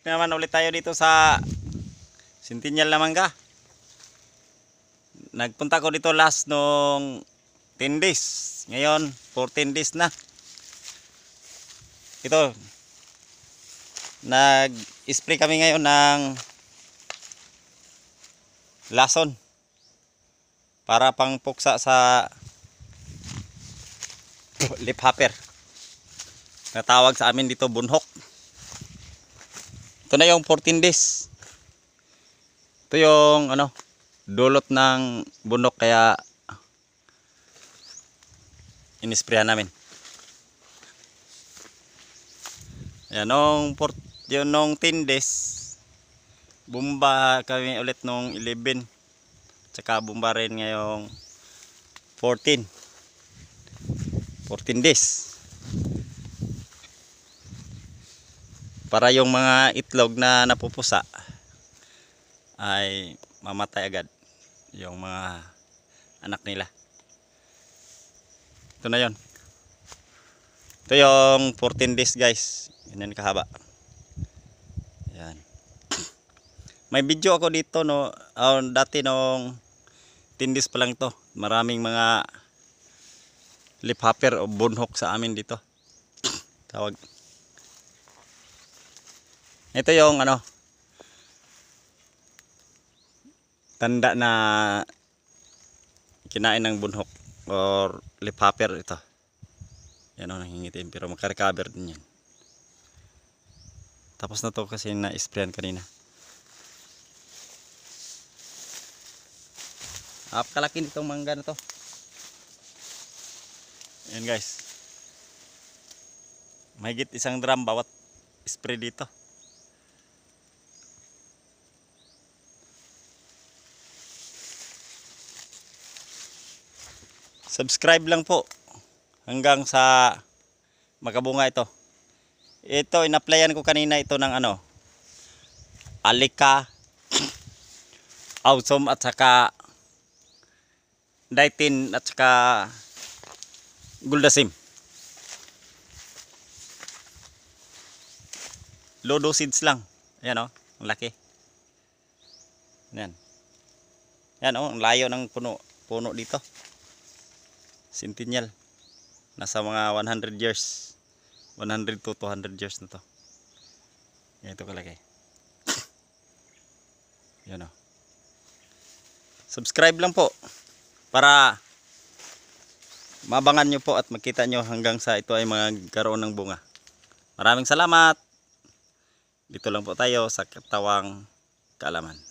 naman ulit tayo dito sa Sentinel na mangga nagpunta ko dito last nung 10 days ngayon 14 days na ito nag spray kami ngayon ng lason para pang puksa sa lip hopper natawag sa amin dito bunhok ito na yung 14 days ito yung ano dulot ng bunok kaya inisprayan namin yan nung, yun, nung 10 days bumba kami ulit nung 11 tsaka bumba rin ngayong 14 14 days para yung mga itlog na napupusa ay mamatay agad yung mga anak nila ito na yon ito yung 14 days guys ganyan kahaba yan may video ako dito no oh, dati nung 10 days pa lang ito maraming mga lip hopper o bunhok sa amin dito tawag ito yung ano tanda na kinain ng bunhok or lipaper ito. Yan o nangingitim pero magka-recover din yan. Tapos na to kasi na-sprayan kanina. Apakalaki nitong mangga na to. Yan guys. Mahigit isang drum bawat spray dito. subscribe lang po hanggang sa makabunga ito ito inapplyan ko kanina ito ng ano alika awesome at saka daitin at saka guldasim lodo seeds lang ayan o oh, ang laki ayan ayan o oh, ang layo ng puno puno dito Centennial. Nasa mga 100 years. 100 to 200 years na to. Ganito kalaki. Yan o. Oh. Subscribe lang po. Para mabangan nyo po at makita nyo hanggang sa ito ay magkaroon ng bunga. Maraming salamat. Dito lang po tayo sa Katawang Kalaman.